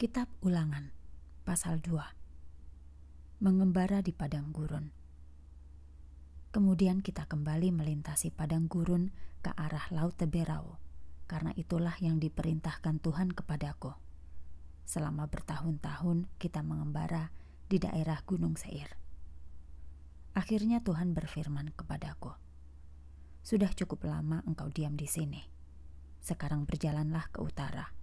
Kitab Ulangan pasal 2 Mengembara di padang gurun Kemudian kita kembali melintasi padang gurun ke arah laut Teberau karena itulah yang diperintahkan Tuhan kepadaku. Selama bertahun-tahun kita mengembara di daerah Gunung Seir. Akhirnya Tuhan berfirman kepadaku, "Sudah cukup lama engkau diam di sini. Sekarang berjalanlah ke utara."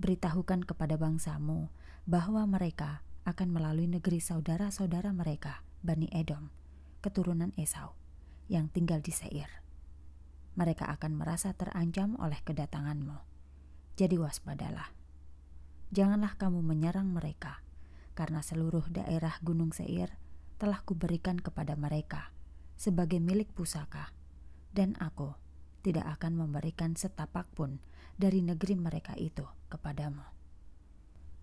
beritahukan kepada bangsamu bahwa mereka akan melalui negeri saudara-saudara mereka, Bani Edom, keturunan Esau, yang tinggal di Seir. Mereka akan merasa terancam oleh kedatanganmu. Jadi waspadalah. Janganlah kamu menyerang mereka, karena seluruh daerah Gunung Seir telah kuberikan kepada mereka sebagai milik pusaka, dan aku tidak akan memberikan setapak pun dari negeri mereka itu kepadamu.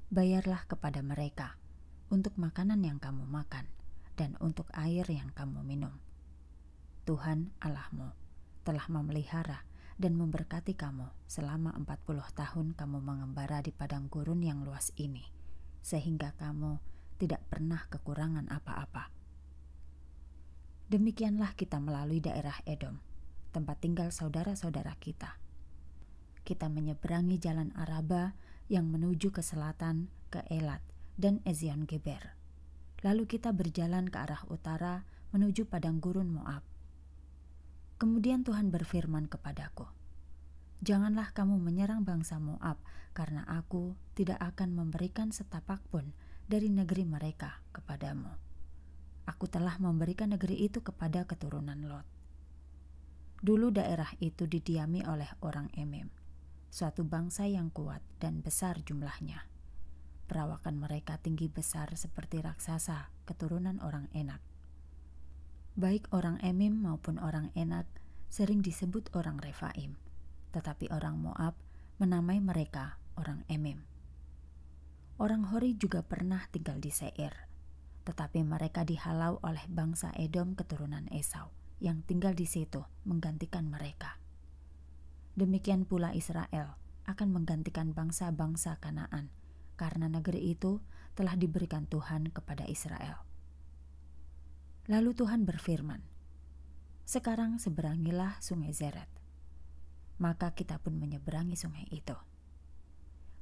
Bayarlah kepada mereka untuk makanan yang kamu makan dan untuk air yang kamu minum. Tuhan Allahmu telah memelihara dan memberkati kamu selama 40 tahun kamu mengembara di padang gurun yang luas ini, sehingga kamu tidak pernah kekurangan apa-apa. Demikianlah kita melalui daerah Edom tempat tinggal saudara-saudara kita. Kita menyeberangi jalan Araba yang menuju ke selatan, ke Elat, dan Ezion Geber. Lalu kita berjalan ke arah utara menuju padang gurun Moab. Kemudian Tuhan berfirman kepadaku, Janganlah kamu menyerang bangsa Moab, karena aku tidak akan memberikan setapak pun dari negeri mereka kepadamu. Aku telah memberikan negeri itu kepada keturunan Lot. Dulu daerah itu didiami oleh orang Emem, suatu bangsa yang kuat dan besar jumlahnya. Perawakan mereka tinggi besar seperti raksasa, keturunan orang Enak. Baik orang Emim maupun orang Enak sering disebut orang Refaim, tetapi orang Moab menamai mereka orang Emim. Orang Hori juga pernah tinggal di Seir, tetapi mereka dihalau oleh bangsa Edom keturunan Esau yang tinggal di situ menggantikan mereka. Demikian pula Israel akan menggantikan bangsa-bangsa Kanaan, karena negeri itu telah diberikan Tuhan kepada Israel. Lalu Tuhan berfirman, "Sekarang seberangilah Sungai Zeret." Maka kita pun menyeberangi sungai itu.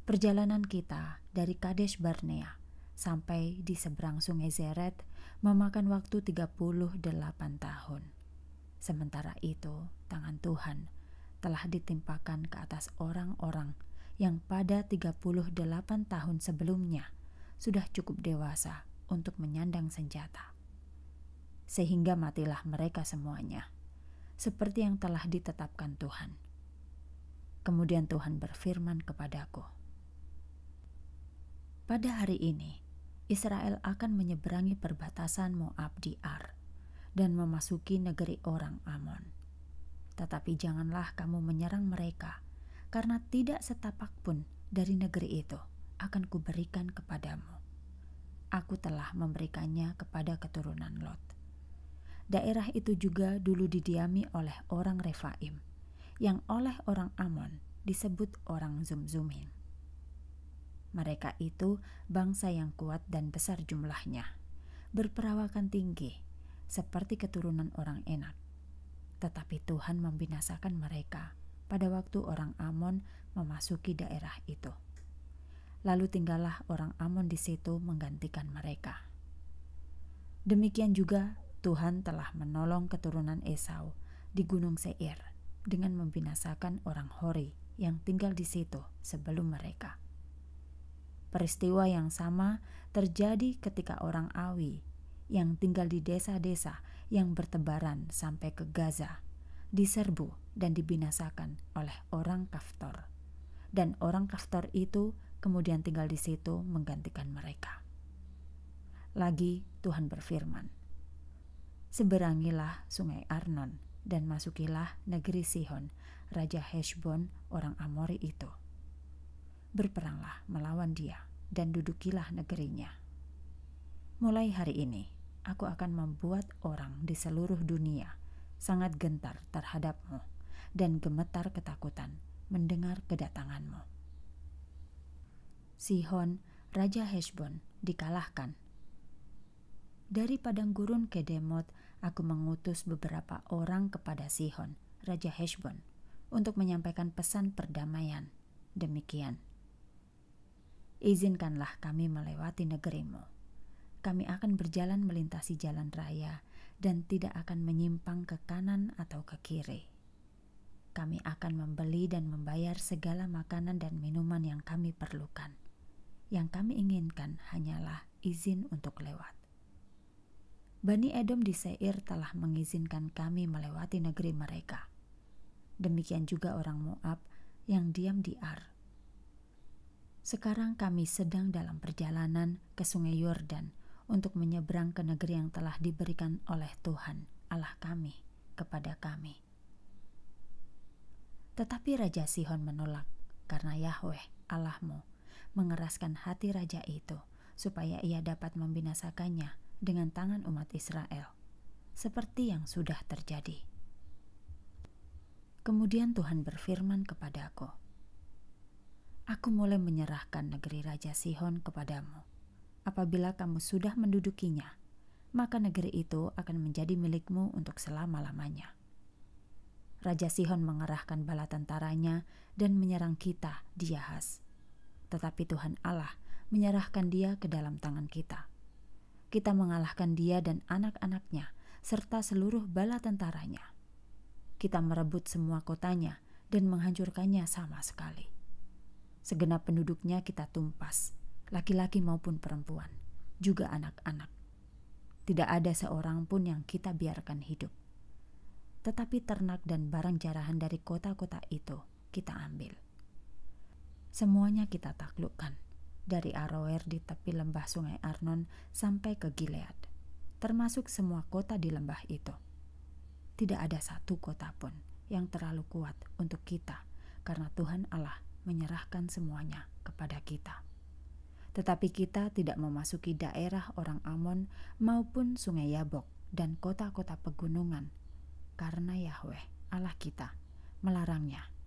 Perjalanan kita dari Kadesh Barnea sampai di seberang Sungai Zeret memakan waktu 38 tahun. Sementara itu, tangan Tuhan telah ditimpakan ke atas orang-orang yang pada 38 tahun sebelumnya sudah cukup dewasa untuk menyandang senjata. Sehingga matilah mereka semuanya, seperti yang telah ditetapkan Tuhan. Kemudian Tuhan berfirman kepadaku, "Pada hari ini, Israel akan menyeberangi perbatasan Moab di Ar." dan memasuki negeri orang Amon. Tetapi janganlah kamu menyerang mereka, karena tidak setapak pun dari negeri itu akan kuberikan kepadamu. Aku telah memberikannya kepada keturunan Lot. Daerah itu juga dulu didiami oleh orang Refaim, yang oleh orang Amon disebut orang Zumzumin. Mereka itu bangsa yang kuat dan besar jumlahnya, berperawakan tinggi, seperti keturunan orang enak. Tetapi Tuhan membinasakan mereka pada waktu orang Amon memasuki daerah itu. Lalu tinggallah orang Amon di situ menggantikan mereka. Demikian juga Tuhan telah menolong keturunan Esau di Gunung Seir dengan membinasakan orang Hori yang tinggal di situ sebelum mereka. Peristiwa yang sama terjadi ketika orang Awi yang tinggal di desa-desa yang bertebaran sampai ke Gaza, diserbu dan dibinasakan oleh orang kaftor. Dan orang kaftor itu kemudian tinggal di situ menggantikan mereka. Lagi Tuhan berfirman, Seberangilah sungai Arnon dan masukilah negeri Sihon, Raja Heshbon orang Amori itu. Berperanglah melawan dia dan dudukilah negerinya. Mulai hari ini, aku akan membuat orang di seluruh dunia sangat gentar terhadapmu dan gemetar ketakutan mendengar kedatanganmu. Sihon, Raja Heshbon, dikalahkan. Dari padang gurun Kedemot, aku mengutus beberapa orang kepada Sihon, Raja Heshbon, untuk menyampaikan pesan perdamaian. Demikian. Izinkanlah kami melewati negerimu kami akan berjalan melintasi jalan raya dan tidak akan menyimpang ke kanan atau ke kiri. Kami akan membeli dan membayar segala makanan dan minuman yang kami perlukan. Yang kami inginkan hanyalah izin untuk lewat. Bani Edom di Seir telah mengizinkan kami melewati negeri mereka. Demikian juga orang Moab yang diam di Ar. Sekarang kami sedang dalam perjalanan ke Sungai Yordan untuk menyeberang ke negeri yang telah diberikan oleh Tuhan Allah kami kepada kami. Tetapi Raja Sihon menolak karena Yahweh Allahmu mengeraskan hati raja itu supaya ia dapat membinasakannya dengan tangan umat Israel, seperti yang sudah terjadi. Kemudian Tuhan berfirman kepadaku, Aku mulai menyerahkan negeri Raja Sihon kepadamu Apabila kamu sudah mendudukinya, maka negeri itu akan menjadi milikmu untuk selama-lamanya. Raja Sihon mengerahkan bala tentaranya dan menyerang kita di Yahas. Tetapi Tuhan Allah menyerahkan dia ke dalam tangan kita. Kita mengalahkan dia dan anak-anaknya serta seluruh bala tentaranya. Kita merebut semua kotanya dan menghancurkannya sama sekali. Segenap penduduknya kita tumpas laki-laki maupun perempuan, juga anak-anak. Tidak ada seorang pun yang kita biarkan hidup. Tetapi ternak dan barang jarahan dari kota-kota itu kita ambil. Semuanya kita taklukkan, dari Aroer di tepi lembah sungai Arnon sampai ke Gilead, termasuk semua kota di lembah itu. Tidak ada satu kota pun yang terlalu kuat untuk kita, karena Tuhan Allah menyerahkan semuanya kepada kita tetapi kita tidak memasuki daerah orang Amon maupun sungai Yabok dan kota-kota pegunungan, karena Yahweh Allah kita melarangnya.